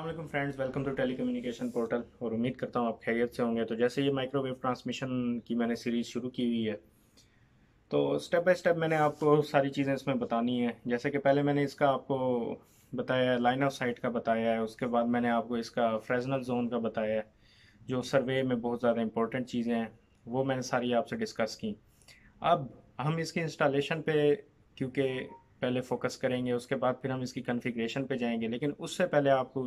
Allah friends welcome to telecommunication portal और उम्मीद करता हूँ आप खैरियत से होंगे तो जैसे ये माइक्रोवेव ट्रांसमिशन की मैंने सीरीज़ शुरू की हुई है तो स्टेप बाय स्टेप मैंने आपको सारी चीज़ें इसमें बतानी है जैसे कि पहले मैंने इसका आपको बताया है लाइन ऑफ साइट का बताया है उसके बाद मैंने आपको इसका फ्रेजनल जोन का बताया है जो सर्वे में बहुत ज़्यादा इंपॉर्टेंट चीज़ें हैं वो मैंने सारी आपसे डिस्कस की अब हम इसकी इंस्टॉलेशन पे क्योंकि पहले फोकस करेंगे उसके बाद फिर हम इसकी कन्फिग्रेशन पे जाएंगे लेकिन उससे पहले आपको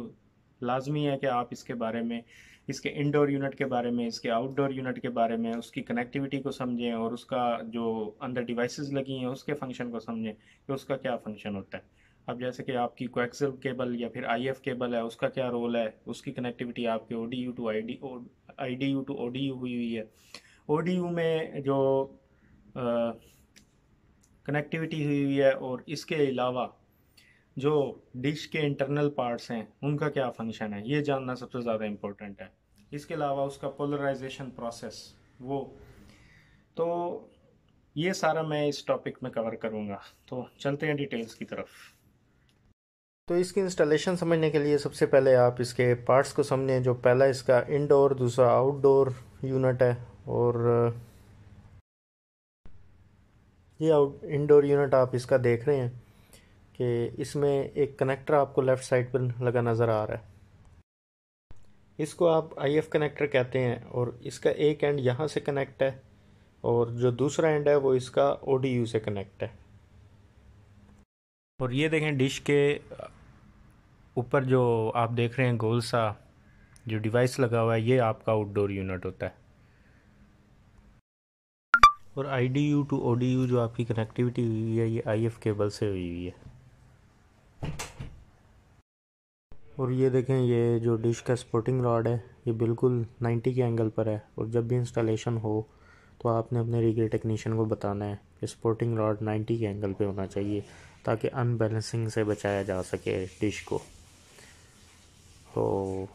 लाजमी है कि आप इसके बारे में इसके इंडोर यूनिट के बारे में इसके आउटडोर यूनिट के बारे में उसकी कनेक्टिविटी को समझें और उसका जो अंदर डिवाइसेस लगी हैं उसके फंक्शन को समझें कि उसका क्या फंक्शन होता है अब जैसे कि आपकी कोएक्सल केबल या फिर आईएफ केबल है उसका क्या रोल है उसकी कनेक्टिविटी आपके O D U to I I to O हुई हुई है ओ में जो कनेक्टिविटी हुई हुई है और इसके अलावा जो डिश के इंटरनल पार्ट्स हैं उनका क्या फंक्शन है ये जानना सबसे ज़्यादा इम्पोर्टेंट है इसके अलावा उसका पोलराइजेशन प्रोसेस वो तो ये सारा मैं इस टॉपिक में कवर करूँगा तो चलते हैं डिटेल्स की तरफ तो इसकी इंस्टॉलेशन समझने के लिए सबसे पहले आप इसके पार्ट्स को समझें जो पहला इसका इंडोर दूसरा आउटडोर यूनिट है और ये आउट इंडोर यूनिट आप इसका देख रहे हैं कि इसमें एक कनेक्टर आपको लेफ़्ट साइड पर लगा नज़र आ रहा है इसको आप आई एफ कनेक्टर कहते हैं और इसका एक एंड यहाँ से कनेक्ट है और जो दूसरा एंड है वो इसका ओ डी यू से कनेक्ट है और ये देखें डिश के ऊपर जो आप देख रहे हैं गोल सा जो डिवाइस लगा हुआ है ये आपका आउटडोर यूनिट होता है और I D U to O D U जो आपकी कनेक्टिविटी हुई है ये आई एफ केबल से हुई हुई है और ये देखें ये जो डिश का स्पोर्टिंग रॉड है ये बिल्कुल 90 के एंगल पर है और जब भी इंस्टॉलेशन हो तो आपने अपने रिगे टेक्नीशियन को बताना है कि स्पोर्टिंग रॉड 90 के एंगल पे होना चाहिए ताकि अनबैलेंसिंग से बचाया जा सके डिश को तो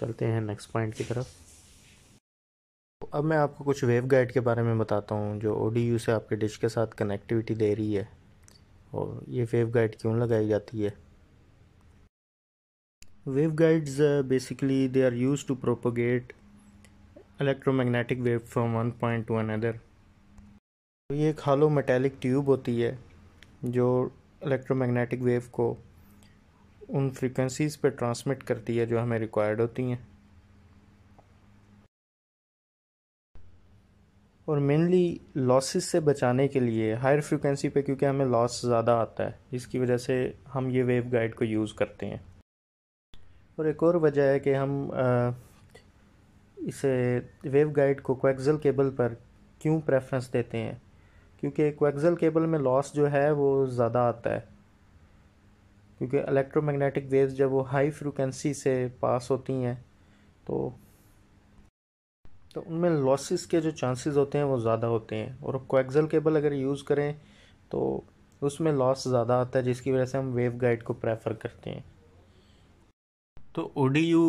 चलते हैं नेक्स्ट पॉइंट की तरफ तो अब मैं आपको कुछ वेव गाइड के बारे में बताता हूँ जो ओ से आपके डिश के साथ कनेक्टिविटी दे रही है और ये वेव गाइड क्यों लगाई जाती है waveguides uh, basically they are used to propagate electromagnetic wave from one point to another तो ये एक हालो मेटेलिक ट्यूब होती है जो इलेक्ट्रोमैग्नेटिक वेव को उन फ्रीक्वेंसीज पर ट्रांसमिट करती है जो हमें रिक्वायर्ड होती हैं और मेनली लॉसेस से बचाने के लिए हायर फ्रिक्वेंसी पे क्योंकि हमें लॉस ज़्यादा आता है जिसकी वजह से हम ये वेव गाइड को यूज़ करते हैं और एक और वजह है कि हम आ, इसे वेव गाइड को कोएक्सल केबल पर क्यों प्रेफरेंस देते हैं क्योंकि कोएक्सल केबल में लॉस जो है वो ज़्यादा आता है क्योंकि इलेक्ट्रोमैग्नेटिक वेव्स जब वो हाई फ्रिक्वेंसी से पास होती हैं तो तो उनमें लॉसेस के जो चांसेस होते हैं वो ज़्यादा होते हैं और कोएक्सल केबल अगर यूज़ करें तो उसमें लॉस ज़्यादा आता है जिसकी वजह से हम वेव गाइड को प्रेफर करते हैं तो O D U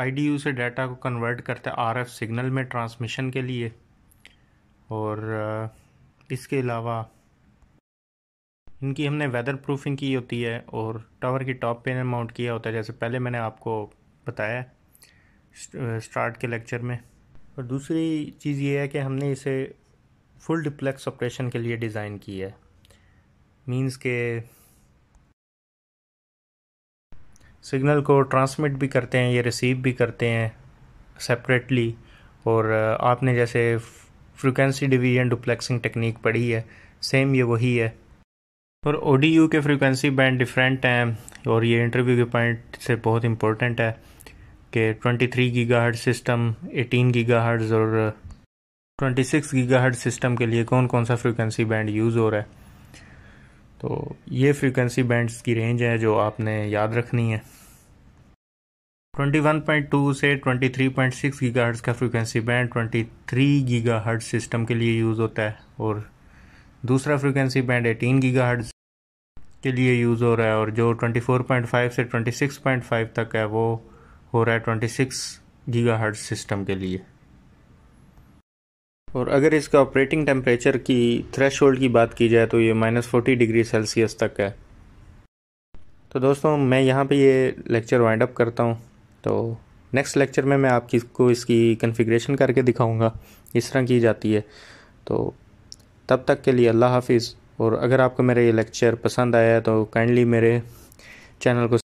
I D U से डाटा को कन्वर्ट करते हैं आर एफ सिग्नल में ट्रांसमिशन के लिए और इसके अलावा इनकी हमने वेदर प्रूफिंग की होती है और टावर की टॉप पे माउंट किया होता है जैसे पहले मैंने आपको बताया स्टार्ट के लेक्चर में और दूसरी चीज़ ये है कि हमने इसे फुल डिप्लेक्स ऑपरेशन के लिए डिज़ाइन किया है मींस के सिग्नल को ट्रांसमिट भी करते हैं ये रिसीव भी करते हैं सेपरेटली और आपने जैसे फ्रीक्वेंसी डिवीजन डुप्लेक्सिंग टेक्निक पढ़ी है सेम ये वही है और ओ के फ्रीक्वेंसी बैंड डिफरेंट हैं और ये इंटरव्यू के पॉइंट से बहुत इम्पोर्टेंट है कि 23 गीगाहर्ट्ज सिस्टम 18 गीगाहर्ट्ज और 26 गीगाहर्ट्ज सिस्टम के लिए कौन कौन सा फ्रीक्वेंसी बैंड यूज़ हो रहा है तो ये फ्रीक्वेंसी बैंड्स की रेंज है जो आपने याद रखनी है 21.2 से 23.6 गीगाहर्ट्ज का फ्रीक्वेंसी बैंड 23 गीगाहर्ट्ज सिस्टम के लिए यूज़ होता है और दूसरा फ्रीक्वेंसी बैंड 18 गीगाहर्ट्ज के लिए यूज़ हो रहा है और जो 24.5 से 26.5 तक है वो हो रहा है 26 गीगाहर्ट्ज सिस्टम के लिए और अगर इसका ऑपरेटिंग टेम्परेचर की थ्रेश की बात की जाए तो ये माइनस फोर्टी डिग्री सेल्सियस तक है तो दोस्तों मैं यहाँ पे ये लेक्चर वाइंड अप करता हूँ तो नेक्स्ट लेक्चर में मैं आपकी को इसकी कन्फिग्रेशन करके दिखाऊंगा इस तरह की जाती है तो तब तक के लिए अल्लाह हाफिज़ और अगर आपको मेरा ये लेक्चर पसंद आया तो काइंडली मेरे चैनल को